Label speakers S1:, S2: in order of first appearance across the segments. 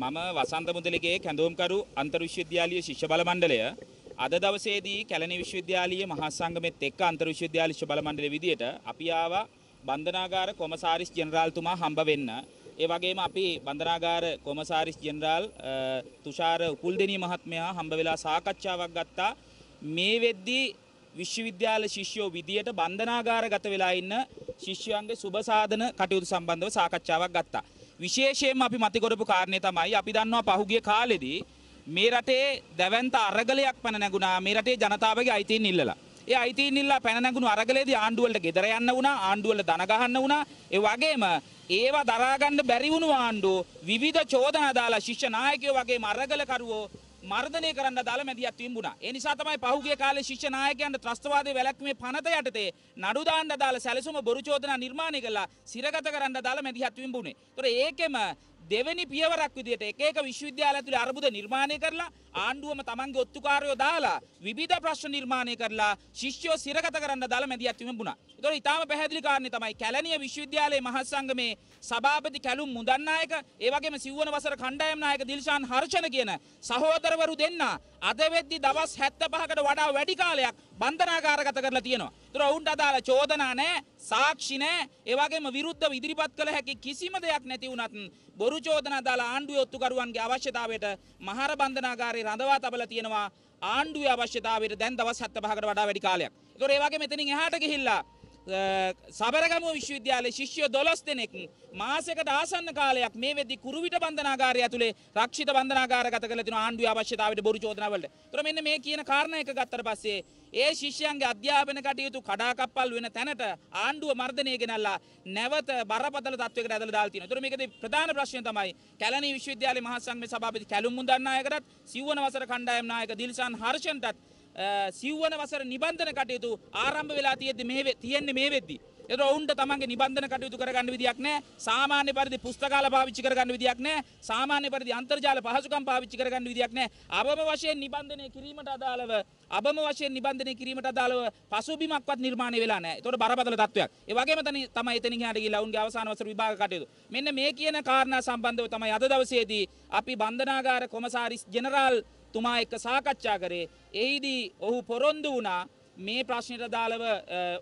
S1: මම වසන්ත මුදලිගේ කැඳවුම්කරු අන්තර්විශ්වවිද්‍යාලීය ශිෂ්‍ය බල මණ්ඩලය අද දවසේදී කැලණි විශ්වවිද්‍යාලීය මහා සංගමෙත් එක්ක අන්තර්විශ්වවිද්‍යාල ශිෂ්‍ය බල මණ්ඩලය විදියට අපි ආවා බන්ධනාගාර කොමසාරිස් ජෙනරාල්තුමා හම්බ වෙන්න. ඒ වගේම අපි බන්ධනාගාර කොමසාරිස් ජෙනරාල් තුෂාර උකුල්දෙනී මහත්මයා හම්බ වෙලා සාකච්ඡාවක් ගත්තා. මේ වෙද්දී විශ්වවිද්‍යාල ශිෂ්‍යෝ විදියට බන්ධනාගාරගත වෙලා ඉන්න ශිෂ්‍යයන්ගේ සුබ සාධන කටයුතු සම්බන්ධව සාකච්ඡාවක් ගත්තා. විශේෂයෙන්ම අපි මතකොරපු කාරණය තමයි අපි දන්නවා පහුගිය කාලෙදී මේ රටේ දැවන්ත අරගලයක් පැන නැගුණා මේ රටේ ජනතාවගේ අයිතින් ඉල්ලලා. ඒ අයිතින් ඉල්ලලා පැන නැගුණු අරගලේදී ආණ්ඩුවලට ගෙදර යන්න වුණා, ආණ්ඩුවල දන ගහන්න වුණා. ඒ වගේම ඒවා දරාගන්න බැරි වුණු ආණ්ඩුව විවිධ චෝදනා දාලා ශිෂ්‍ය නායකයෝ වගේම අරගලකරුවෝ මර්ධනය කරන්න දාලා මැදිහත් වීම වුණා. ඒ නිසා තමයි පහුගිය කාලේ ශිෂ්‍ය නායකයන්ට ත්‍රස්තවාදයේ වැළැක්වීමේ පනත යටතේ නඩු දාන්න දාලා සැලසුම බොරු චෝදනා නිර්මාණය කළා සිරගත කරන්න දාලා මැදිහත් වීම වුණේ. ඒතොර ඒකෙම දෙවැනි පියවරක් විදිහට එක එක විශ්වවිද්‍යාල ඇතුළේ අරබුද නිර්මාණය කරලා ආණ්ඩුවම තමන්ගේ ඔත්තුකාරයෝ දාලා විවිධ ප්‍රශ්න නිර්මාණය කරලා ශිෂ්‍යෝ සිරගත කරන්න දල මැදිහත් තිබුණා. ඒතකොට ඊටාම පැහැදිලි කාරණේ තමයි කැලණිය විශ්වවිද්‍යාලයේ මහසංගමේ සභාපති කැලුම් මුදන් නායක, ඒ වගේම සිව්වන වසර කණ්ඩායම් නායක දිල්ෂාන් හර්ෂණ කියන සහෝදරවරු දෙන්නා අද වෙද්දි දවස් 75කට වඩා වැඩි කාලයක් බන්ධනාකාරගත කරලා තියෙනවා. ඒතර ඔවුන්ට අදාළ චෝදනා නැහැ, සාක්ෂි නැහැ, ඒ වගේම විරුද්ධව ඉදිරිපත් කළ හැකි කිසිම දෙයක් නැති වුණත් බොරු චෝදනා දාලා ආණ්ඩුවේ ඔත්තුකරුවන්ගේ අවශ්‍යතාවයට මහර බන්ධනාගාරේ රඳවා තබලා තියෙනවා. ආණ්ඩුවේ අවශ්‍යතාවයට දැන් දවස් 75කට වඩා වැඩි කාලයක්. ඒතර ඒ වගේ මෙතනින් එහාට ගිහිල්ලා සබරගමුව විශ්වවිද්‍යාලයේ ශිෂ්‍යයෝ 12 දෙනෙක් මාසයකට ආසන්න කාලයක් මේ වෙද්දී කුරුවිට බන්ධනාගාරය ඇතුලේ රක්ෂිත බන්ධනාගාරගත කරලා තිනවා ආණ්ඩුවේ අවශ්‍යතාවයට බොරු චෝදනා වලට. ඒතර මෙන්න මේ කියන කාරණා එක ගත්තට පස්සේ ඒ ශිෂ්‍යයන්ගේ අධ්‍යාපන කටයුතු කඩාකප්පල් වෙන තැනට ආණ්ඩුව මර්ධනය ගෙනල්ලා නැවත බරපතල තත්වයකට ඇදලා දාලා තියෙනවා. ඒතර මේකේ ප්‍රධාන ප්‍රශ්නය තමයි කැලණි විශ්වවිද්‍යාලයේ මහා සංඝ සභාපති කැලුම් මුදන් නායකටත් සිව්වන වසර කණ්ඩායම් නායක දිල්සන් හර්ෂන්ටත් සිව්වන වසර නිබන්ධන කටයුතු ආරම්භ වෙලා තියෙද්දි මේ තියෙන්නේ මේ වෙද්දි. එතකොට ඔවුන්ට තමන්ගේ නිබන්ධන කටයුතු කරගන්න විදියක් නැහැ. සාමාන්‍ය පරිදි පුස්තකාල පාවිච්චි කරගන්න විදියක් නැහැ. සාමාන්‍ය පරිදි අන්තර්ජාල පහසුකම් පාවිච්චි කරගන්න විදියක් නැහැ. අවම වශයෙන් නිබන්ධනය කිරීමට අදාළව අබම වශයෙන් නිබන්ධනය කිරීමට අදාළව පසුබිමක්වත් නිර්මාණය වෙලා නැහැ. ඒතකොට බරපතල තත්වයක්. ඒ වගේම තමයි එතනින් එහාට ගිහිලා ඔවුන්ගේ අවසාන වසර විභාග කටයුතු. මෙන්න මේ කියන කාරණා සම්බන්ධව තමයි අද දවසේදී අපි බන්ධනාගාර කොමසාරිස් ජෙනරාල් තුමා එක්ක සාකච්ඡා කරේ එහිදී ඔහු පොරොන්දු වුණා මේ ප්‍රශ්නයට අදාළව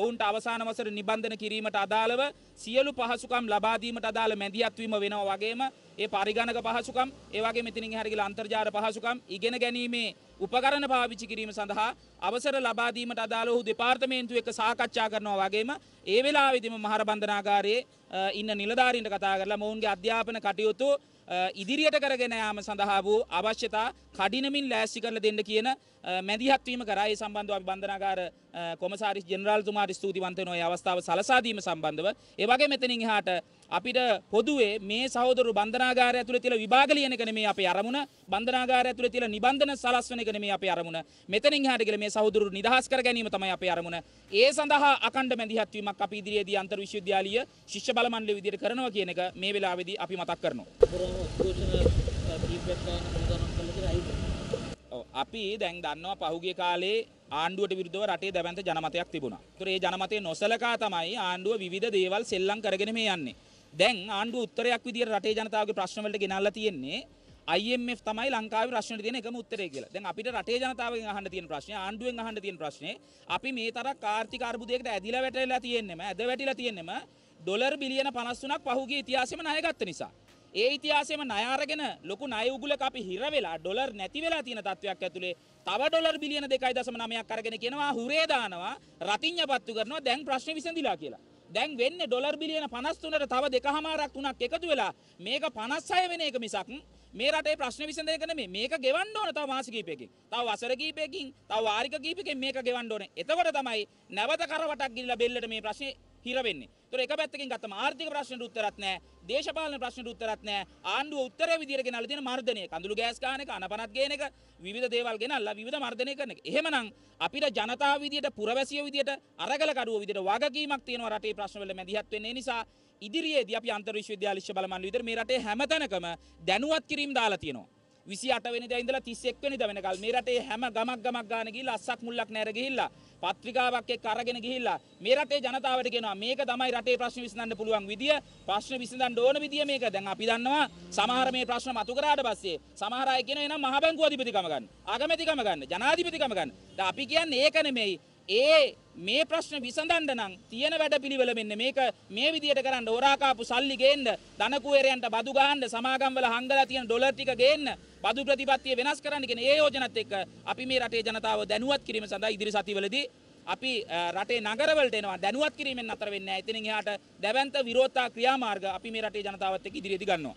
S1: ඔවුන්ට අවසාන වසර නිබන්ධන කිරීමට අදාළව සියලු පහසුකම් ලබා දීමට අදාළ මැදිහත්වීම වෙනවා වගේම ඒ පරිගණක පහසුකම් ඒ වගේ මෙතනින් එහාට ගිහලා අන්තර්ජාල පහසුකම් ඉගෙන ගැනීමේ උපකරණ පාවිච්චි කිරීම සඳහා අවසර ලබා දීමට අදාළව ඔහු දෙපාර්තමේන්තුව එක්ක සාකච්ඡා කරනවා වගේම ඒ වෙලාවේදීම මහරබන්ධනාගාරයේ ඉන්න නිලධාරීන්ට කතා කරලා මොවුන්ගේ අධ්‍යාපන කටයුතු ඉදිරියට කරගෙන යාම සඳහා වූ අවශ්‍යතා කඩිනමින් ලෑස්ති කරලා දෙන්න කියන මැදිහත්වීම කරා ඒ සම්බන්ධව අපි බන්ධනාගාර කොමසාරිස් ජෙනරාල්තුමාට ස්තුතිවන්ත වෙනවා ඒ අවස්ථාව සලසා දීම සම්බන්ධව ඒ වගේ මෙතනින් එහාට අපිට පොදුවේ මේ සහෝදරු බන්ධනාගාරය ඇතුළේ තියෙන විභාග ලියන එක නෙමෙයි අපේ අරමුණ බන්ධනාගාරය ඇතුළේ තියෙන නිබන්ධන සලස්වන එක නෙමෙයි අපේ අරමුණ මෙතනින් එහාට ගිහලා මේ සහෝදරු නිදහස් කර ගැනීම තමයි අපේ අරමුණ ඒ සඳහා අකණ්ඩ මැදිහත් වීමක් අපි ඉදිරියේදී අන්තර් විශ්වවිද්‍යාලීය ශිෂ්‍ය බල මණ්ඩලය විදිහට කරනවා කියන එක මේ වෙලාවේදී අපි මතක් කරනවා අපි දැන් දන්නවා පහුගිය කාලේ ආණ්ඩුවට විරුද්ධව රටේ දැවැන්ත ජනමතයක් තිබුණා. ඒතර ඒ ජනමතය නොසලකා තමයි ආණ්ඩුව විවිධ දේවල් සෙල්ලම් කරගෙන මේ යන්නේ. දැන් ආණ්ඩුව උත්තරයක් විදිහට රටේ ජනතාවගේ ප්‍රශ්න වලට ගෙනල්ලා තියෙන්නේ IMF තමයි ලංකාවේ ප්‍රශ්නෙට තියෙන එකම උත්තරේ කියලා. දැන් අපිට රටේ ජනතාවගෙන් අහන්න තියෙන ප්‍රශ්නේ, ආණ්ඩුවෙන් අහන්න තියෙන ප්‍රශ්නේ අපි මේ තරම් ආර්ථික අර්බුදයකට ඇදිලා වැටෙලා තියෙන්නෙම, ඇද වැටිලා තියෙන්නෙම ඩොලර් බිලියන 53ක් පහුගිය ඉතිහාසෙම ණය ගත්ත නිසා. ඒ ඉතිහාසෙම ණය අරගෙන ලොකු ණය උගුලක අපි හිර වෙලා ඩොලර් නැති වෙලා තියෙන තත්වයක් ඇතුලේ තව ඩොලර් බිලියන 2.9ක් අරගෙන කියනවා හුරේ දානවා, රතිඤ්ඤපත්තු කරනවා, දැන් ප්‍රශ්නේ විසඳිලා කියලා. දැන් වෙන්නේ ඩොලර් බිලියන 53ට තව දෙකහමාරක් තුනක් එකතු වෙලා මේක 56 වෙන එක මිසක් මේ රටේ ප්‍රශ්න විසඳන එක නෙමෙයි මේක ගෙවන්න ඕන තව මාස කිහිපයකින් තව වසර කිහිපයකින් තව වාරික කිහිපයකින් මේක ගෙවන්න ඕනේ එතකොට තමයි නැවත කරවටක් ගිරිලා බෙල්ලට මේ ප්‍රශ්නේ හිර වෙන්නේ. ඒතර එක පැත්තකින් ගත්තම ආර්ථික ප්‍රශ්නෙට උත්තරත් නැහැ, දේශපාලන ප්‍රශ්නෙට උත්තරත් නැහැ. ආණ්ඩුව උත්තරේ විදියට ගෙනල්ලා තියෙන මර්ධනය, කඳුළු ගෑස් ගන්න එක, අනපනත් ගේන එක, විවිධ දේවල් ගෙනල්ලා විවිධ මර්ධනය කරන එක. එහෙමනම් අපිට ජනතාව විදියට, පුරවැසියෝ විදියට, අරගල කරුවෝ විදියට වගකීමක් තියෙනවා රටේ ප්‍රශ්න වල මැදිහත් වෙන්නේ. ඒ නිසා ඉදිරියේදී අපි අන්තර්විශ්වවිද්‍යාල ශිෂ්‍ය බලමන් විදියට මේ රටේ හැමතැනකම දැනුවත් කිරීම් දාලා තියෙනවා. විසි අටවෙනි දැයිඳලා තිස්සෙක් වෙනිද වෙනකල් මේ රටේ හැම ගමක් ගමක් ගාන ගිහිල්ලා අස්සක් මුල්ලක් නැර ගිහිල්ලා පත්‍රිකාවක් එක්ක අරගෙන ගිහිල්ලා මේ රටේ ජනතාවට කියනවා මේක තමයි රටේ ප්‍රශ්න විසඳන්න පුළුවන් විදිය ප්‍රශ්න විසඳන්න ඕන විදිය මේක දැන් අපි දන්නවා සමහර මේ ප්‍රශ්න මතු කරාට පස්සේ සමහර අය කියනවා එහෙනම් මහ බැංකුව අධිපතිකම ගන්න අගමැතිකම ගන්න ජනාධිපතිකම ගන්න දැන් අපි කියන්නේ ඒක නෙමෙයි ඒ මේ ප්‍රශ්න විසඳන්න නම් තියෙන වැඩපිළිවෙල මෙන්න මේක මේ විදියට කරන්න ඕරාකාපු සල්ලි ගේන්න ධනකුවේරයන්ට බදු ගහන්න සමාගම්වල හංගලා තියෙන ඩොලර් ටික ගේන්න බදු ප්‍රතිපත්තිය වෙනස් කරන්න කියන ඒ යෝජනත් එක්ක අපි මේ රටේ ජනතාව දැනුවත් කිරීම සඳහා ඉදිරි සතිවලදී අපි රටේ නගරවලට එනවා දැනුවත් කිරීමෙන් අතර වෙන්නේ නැහැ. එතනින් එහාට දැවැන්ත විරෝධතා ක්‍රියාමාර්ග අපි මේ රටේ ජනතාවත් එක්ක ඉදිරියේදී ගන්නවා.